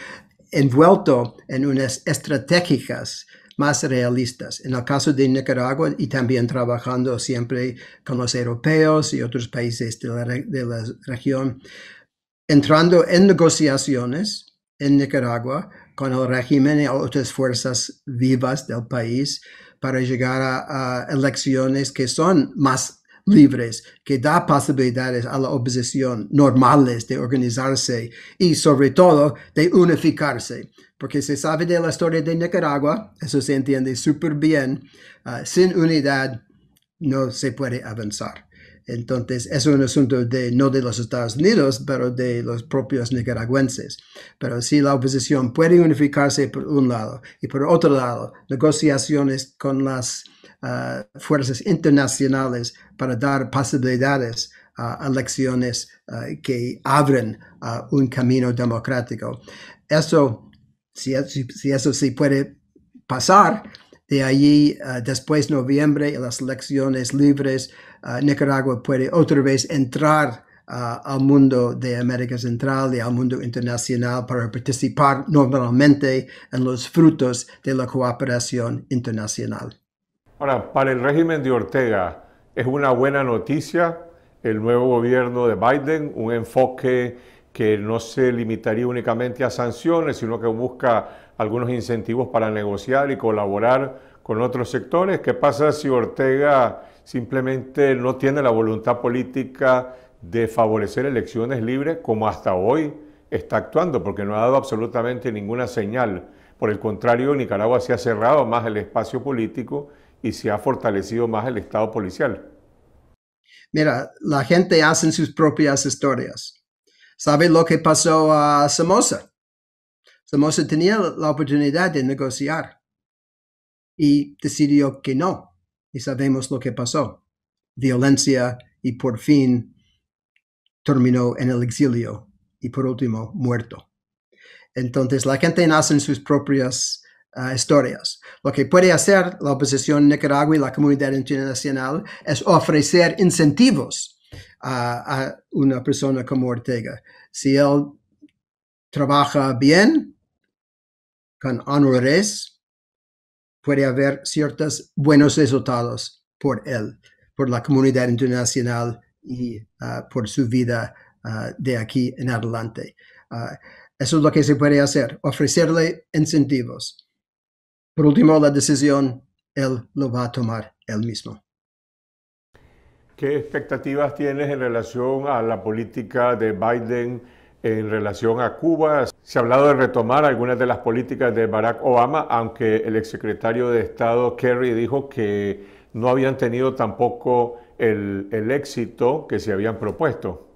envuelto en unas estratégicas más realistas. En el caso de Nicaragua y también trabajando siempre con los europeos y otros países de la, región, entrando en negociaciones en Nicaragua con el régimen y otras fuerzas vivas del país para llegar a, a elecciones que son más libres, que da posibilidades a la oposición normales de organizarse y sobre todo de unificarse porque se sabe de la historia de Nicaragua, eso se entiende súper bien, ah, sin unidad no se puede avanzar. Entonces, es un asunto de, no de los Estados Unidos, pero de los propios nicaragüenses. Pero si la oposición puede unificarse por un lado y por otro lado, negociaciones con las ah, fuerzas internacionales para dar posibilidades a elecciones ah, que abren un camino democrático. Eso si, eso sí puede pasar, de allí, ah, después de noviembre, en las elecciones libres, ah, Nicaragua puede otra vez entrar ah, al mundo de América Central y al mundo internacional para participar normalmente en los frutos de la cooperación internacional. Ahora, para el régimen de Ortega, es una buena noticia el nuevo gobierno de Biden, un enfoque que no se limitaría únicamente a sanciones, sino que busca algunos incentivos para negociar y colaborar con otros sectores. ¿Qué pasa si Ortega simplemente no tiene la voluntad política de favorecer elecciones libres como hasta hoy está actuando? Porque no ha dado absolutamente ninguna señal. Por el contrario, Nicaragua se ha cerrado más el espacio político y se ha fortalecido más el Estado policial. Mira, la gente hace sus propias historias. ¿Sabe lo que pasó a Somoza? Somoza tenía la oportunidad de negociar y decidió que no. Y sabemos lo que pasó. Violencia y por fin terminó en el exilio y por último muerto. Entonces la gente nace en sus propias ah, historias. Lo que puede hacer la oposición en Nicaragua y la comunidad internacional es ofrecer incentivos a, una persona como Ortega. Si él trabaja bien, con honores, puede haber ciertos buenos resultados por él, por la comunidad internacional y ah, por su vida ah, de aquí en adelante. Ah, eso es lo que se puede hacer, ofrecerle incentivos. Por último, la decisión él lo va a tomar él mismo. ¿Qué expectativas tienes en relación a la política de Biden en relación a Cuba? Se ha hablado de retomar algunas de las políticas de Barack Obama, aunque el exsecretario de Estado Kerry dijo que no habían tenido tampoco el, éxito que se habían propuesto.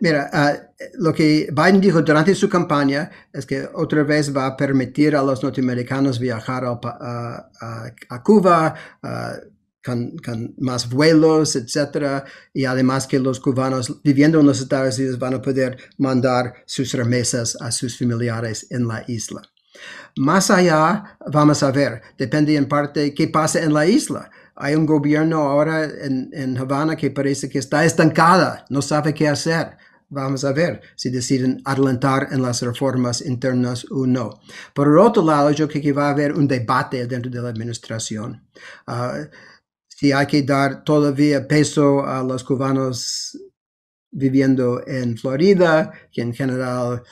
Mira, ah, lo que Biden dijo durante su campaña es que otra vez va a permitir a los norteamericanos viajar a, Cuba, ah, con, más vuelos, etcétera, y además que los cubanos viviendo en los Estados Unidos van a poder mandar sus remesas a sus familiares en la isla. Más allá, vamos a ver, depende en parte qué pasa en la isla. Hay un gobierno ahora en, en Havana que parece que está estancada, no sabe qué hacer vamos a ver si deciden adelantar en las reformas internas o no. Por otro lado, yo creo que va a haber un debate dentro de la administración. Ah, si hay que dar todavía peso a los cubanos viviendo en Florida, que en general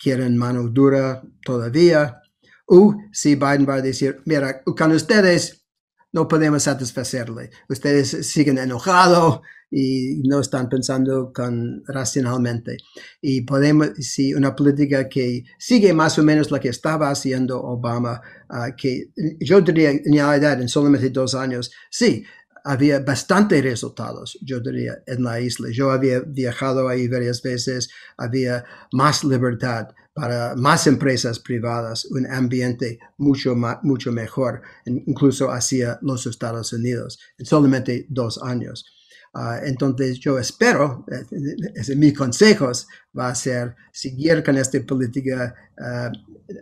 quieren mano dura todavía, o uh, si Biden va a decir, mira, con ustedes no podemos satisfacerle, ustedes siguen enojados y no están pensando con, racionalmente. Y podemos, si una política que sigue más o menos la que estaba haciendo Obama Ah, que yo diría en la edad, en solamente dos años, sí, había bastante resultados, yo diría, en la isla. Yo había viajado ahí varias veces, había más libertad para más empresas privadas, un ambiente mucho, mucho mejor, incluso hacia los Estados Unidos, en solamente dos años. Ah, entonces yo espero, eh, mis consejos va a ser seguir con esta política ah,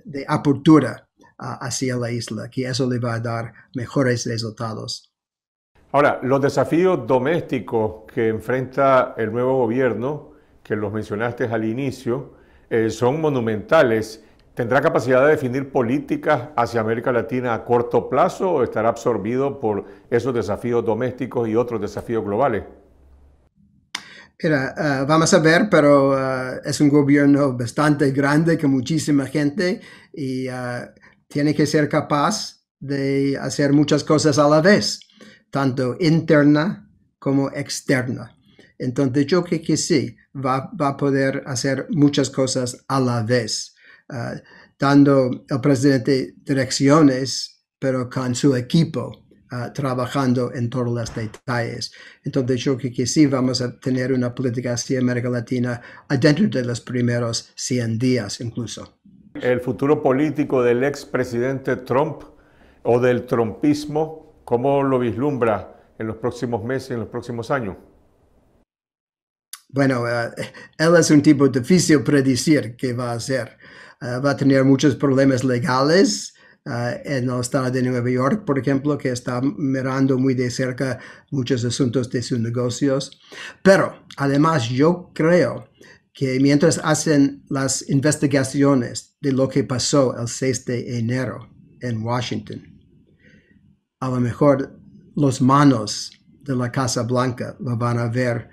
de apertura hacia la isla, que eso le va a dar mejores resultados. Ahora, los desafíos domésticos que enfrenta el nuevo gobierno, que los mencionaste al inicio, eh, son monumentales. ¿Tendrá capacidad de definir políticas hacia América Latina a corto plazo o estará absorbido por esos desafíos domésticos y otros desafíos globales? Mira, eh, vamos a ver, pero eh, es un gobierno bastante grande con muchísima gente y tiene que ser capaz de hacer muchas cosas a la vez, tanto interna como externa. Entonces yo creo que sí, va, a poder hacer muchas cosas a la vez, ah, dando al presidente direcciones, pero con su equipo. Ah, trabajando en todos los detalles. Entonces yo creo que sí vamos a tener una política hacia América Latina dentro de los primeros 100 días incluso el futuro político del expresidente Trump o del trumpismo, ¿cómo lo vislumbra en los próximos meses, en los próximos años? Bueno, eh, él es un tipo difícil predecir qué va a hacer. Eh, va a tener muchos problemas legales eh, en el estado de Nueva York, por ejemplo, que está mirando muy de cerca muchos asuntos de sus negocios. Pero además yo creo que mientras hacen las investigaciones de lo que pasó el 6 de enero en Washington. A lo mejor los manos de la Casa Blanca lo van a ver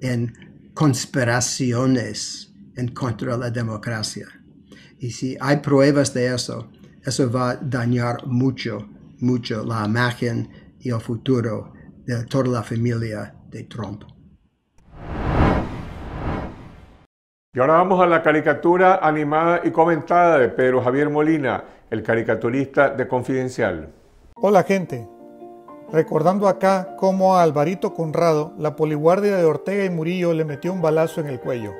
en conspiraciones en contra de la democracia. Y si hay pruebas de eso, eso va a dañar mucho, mucho la imagen y el futuro de toda la familia de Trump. Y ahora vamos a la caricatura animada y comentada de Pedro Javier Molina, el caricaturista de Confidencial. Hola gente, recordando acá cómo a Alvarito Conrado, la poliguardia de Ortega y Murillo le metió un balazo en el cuello,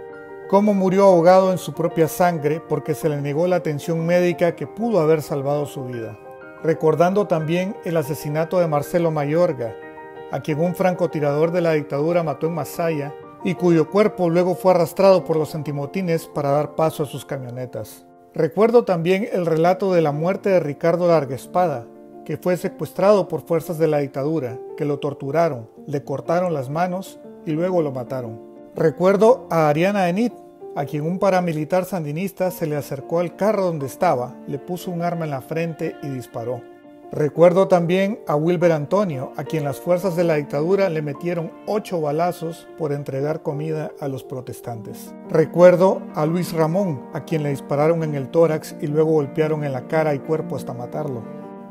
cómo murió ahogado en su propia sangre porque se le negó la atención médica que pudo haber salvado su vida. Recordando también el asesinato de Marcelo Mayorga, a quien un francotirador de la dictadura mató en Masaya y cuyo cuerpo luego fue arrastrado por los antimotines para dar paso a sus camionetas. Recuerdo también el relato de la muerte de Ricardo Espada, que fue secuestrado por fuerzas de la dictadura, que lo torturaron, le cortaron las manos y luego lo mataron. Recuerdo a Ariana Enid, a quien un paramilitar sandinista se le acercó al carro donde estaba, le puso un arma en la frente y disparó. Recuerdo también a Wilber Antonio, a quien las fuerzas de la dictadura le metieron ocho balazos por entregar comida a los protestantes. Recuerdo a Luis Ramón, a quien le dispararon en el tórax y luego golpearon en la cara y cuerpo hasta matarlo.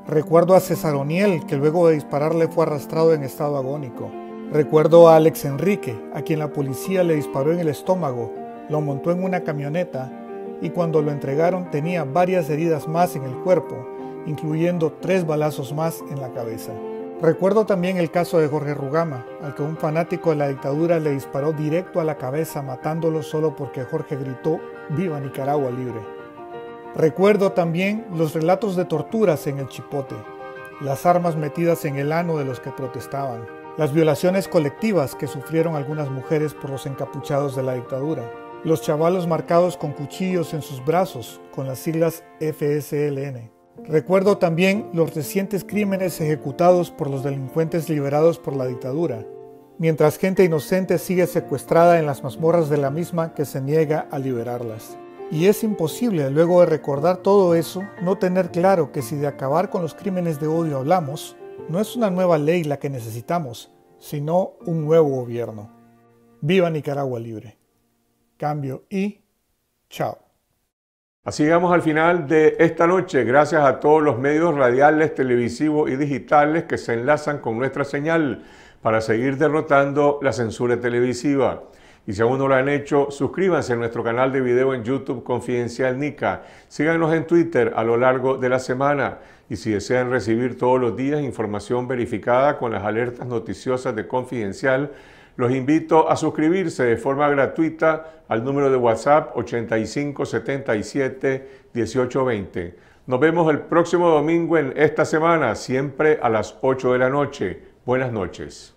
Recuerdo a César O'Niel, que luego de dispararle fue arrastrado en estado agónico. Recuerdo a Alex Enrique, a quien la policía le disparó en el estómago, lo montó en una camioneta y cuando lo entregaron tenía varias heridas más en el cuerpo incluyendo tres balazos más en la cabeza. Recuerdo también el caso de Jorge Rugama, al que un fanático de la dictadura le disparó directo a la cabeza matándolo solo porque Jorge gritó Viva Nicaragua libre. Recuerdo también los relatos de torturas en el Chipote, las armas metidas en el ano de los que protestaban, las violaciones colectivas que sufrieron algunas mujeres por los encapuchados de la dictadura, los chavalos marcados con cuchillos en sus brazos con las siglas FSLN. Recuerdo también los recientes crímenes ejecutados por los delincuentes liberados por la dictadura, mientras gente inocente sigue secuestrada en las mazmorras de la misma que se niega a liberarlas. Y es imposible, luego de recordar todo eso, no tener claro que si de acabar con los crímenes de odio hablamos, no es una nueva ley la que necesitamos, sino un nuevo gobierno. Viva Nicaragua Libre. Cambio y chao. Así llegamos al final de esta noche, gracias a todos los medios radiales, televisivos y digitales que se enlazan con nuestra señal para seguir derrotando la censura televisiva. Y si aún no lo han hecho, suscríbanse a nuestro canal de video en YouTube Confidencial Nica. Síganos en Twitter a lo largo de la semana. Y si desean recibir todos los días información verificada con las alertas noticiosas de Confidencial, los invito a suscribirse de forma gratuita al número de WhatsApp 8577-1820. Nos vemos el próximo domingo en esta semana, siempre a las 8 de la noche. Buenas noches.